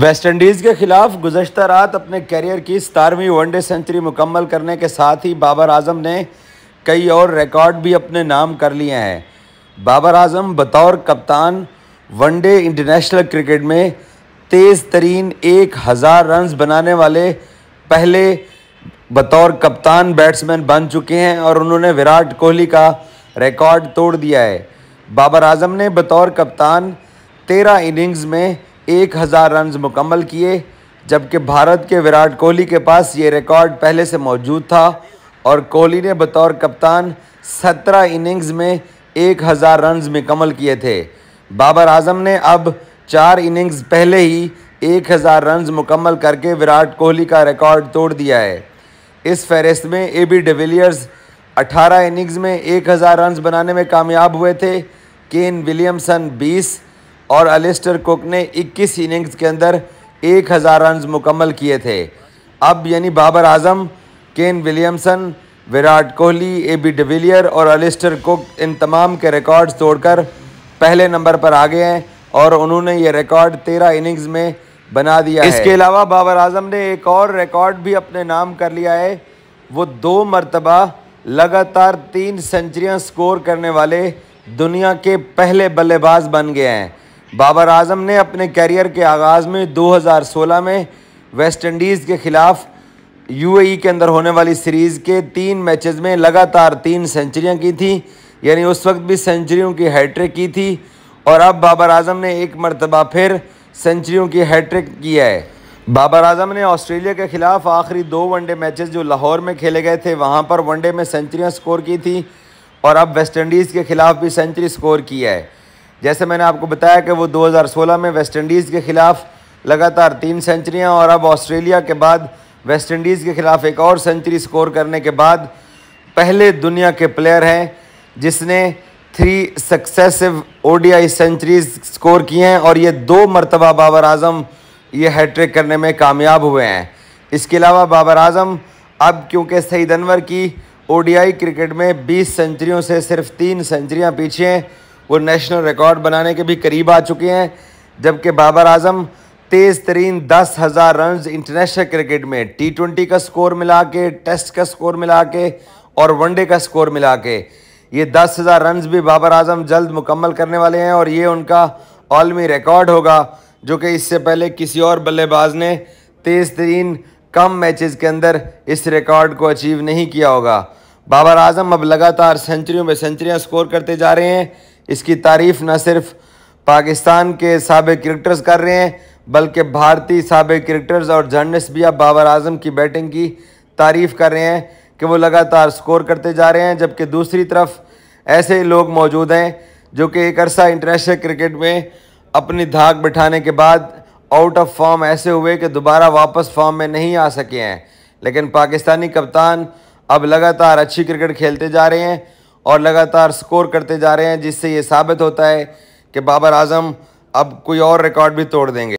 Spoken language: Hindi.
वेस्ट इंडीज़ के खिलाफ गुजशत रात अपने कैरियर की सतारवीं वनडे सेंचुरी मुकम्मल करने के साथ ही बाबर आजम ने कई और रिकॉर्ड भी अपने नाम कर लिए हैं बाबर आजम बतौर कप्तान वनडे इंटरनेशनल क्रिकेट में तेज़ तरीन एक हज़ार रन बनाने वाले पहले बतौर कप्तान बैट्समैन बन चुके हैं और उन्होंने विराट कोहली का रिकॉर्ड तोड़ दिया है बाबर आजम ने बतौर कप्तान तेरह इनिंग्स में एक हज़ार रन मुकम्मल किए जबकि भारत के विराट कोहली के पास ये रिकॉर्ड पहले से मौजूद था और कोहली ने बतौर कप्तान सत्रह इनिंग्स में एक हज़ार रन मुकम्मल किए थे बाबर आजम ने अब चार इनिंग्स पहले ही एक हज़ार रन मुकम्मल करके विराट कोहली का रिकॉर्ड तोड़ दिया है इस फहरिस्त में ए बी डिविलियर्स अठारह इनिंग्स में एक हज़ार रन बनाने में कामयाब हुए थे केन विलियमसन बीस और अलिस्टर कुक ने 21 इनिंग्स के अंदर 1000 रन मुकम्मल किए थे अब यानी Babar Azam Kane Williamson Virat Kohli A B de Villier और अलिस्टर कुक इन तमाम के रिकॉर्ड्स तोड़कर पहले नंबर पर आ गए हैं और उन्होंने ये रिकॉर्ड तेरह इनिंग्स में बना दिया इसके अलावा बाबर आजम ने एक और रिकॉर्ड भी अपने नाम कर लिया है वो दो मरतबा लगातार तीन सेंचुरियाँ स्कोर करने वाले दुनिया के पहले बल्लेबाज बन गए हैं बाबर आजम ने अपने कैरियर के आगाज़ में 2016 में वेस्ट इंडीज़ के ख़िलाफ़ यूएई के अंदर होने वाली सीरीज़ के तीन मैचेस में लगातार तीन सेंचुरियां की थी यानी उस वक्त भी सेंचुरियों की हैट्रिक की थी और अब बाबर आजम ने एक मरतबा फिर सेंचुरियों की हैट्रिक किया है बाबर आजम ने ऑस्ट्रेलिया के ख़िलाफ़ आखिरी दो वनडे मैचेस जो लाहौर में खेले गए थे वहाँ पर वनडे में सेंचुरियाँ स्कोर की थी और अब वेस्ट इंडीज़ के ख़िलाफ़ भी सेंचुरी स्कोर किया है जैसे मैंने आपको बताया कि वो 2016 में वेस्ट इंडीज़ के ख़िलाफ़ लगातार तीन सेंचुरियाँ और अब ऑस्ट्रेलिया के बाद वेस्ट इंडीज़ के ख़िलाफ़ एक और सेंचुरी स्कोर करने के बाद पहले दुनिया के प्लेयर हैं जिसने थ्री सक्सेसिव ओ सेंचुरीज स्कोर किए हैं और ये दो मरतबा बाबर आजम ये हैट्रिक करने में कामयाब हुए हैं इसके अलावा बाबर आजम अब क्योंकि सईद अनवर की ओडीआई क्रिकेट में 20 सेंचुरियों से सिर्फ तीन सेंचुरियां पीछे हैं वो नेशनल रिकॉर्ड बनाने के भी करीब आ चुके हैं जबकि बाबर आजम तेज़ तरीन दस हज़ार रन इंटरनेशनल क्रिकेट में टी ट्वेंटी का स्कोर मिला के टेस्ट का स्कोर मिला के और वनडे का स्कोर मिला के ये दस हज़ार रन भी बाबर आजम जल्द मुकम्मल करने वाले हैं और ये उनका आलमी रिकॉर्ड होगा जो कि इससे पहले किसी और बल्लेबाज ने तेज़ तरीन कम मैचेस के अंदर इस रिकॉर्ड को अचीव नहीं किया होगा बाबर आजम अब लगातार सेंचुरियों में सेंचुरियाँ स्कोर करते जा रहे हैं इसकी तारीफ न सिर्फ पाकिस्तान के सबक क्रिकेटर्स कर रहे हैं बल्कि भारतीय सबक क्रिकेटर्स और जर्नलिस्ट भी अब बाबर आजम की बैटिंग की तारीफ कर रहे हैं कि वो लगातार स्कोर करते जा रहे हैं जबकि दूसरी तरफ ऐसे लोग मौजूद हैं जो कि एक अरसा इंटरनेशनल क्रिकेट में अपनी धाक बिठाने के बाद आउट ऑफ फॉर्म ऐसे हुए कि दोबारा वापस फॉर्म में नहीं आ सके हैं लेकिन पाकिस्तानी कप्तान अब लगातार अच्छी क्रिकेट खेलते जा रहे हैं और लगातार स्कोर करते जा रहे हैं जिससे ये साबित होता है कि बाबर आजम अब कोई और रिकॉर्ड भी तोड़ देंगे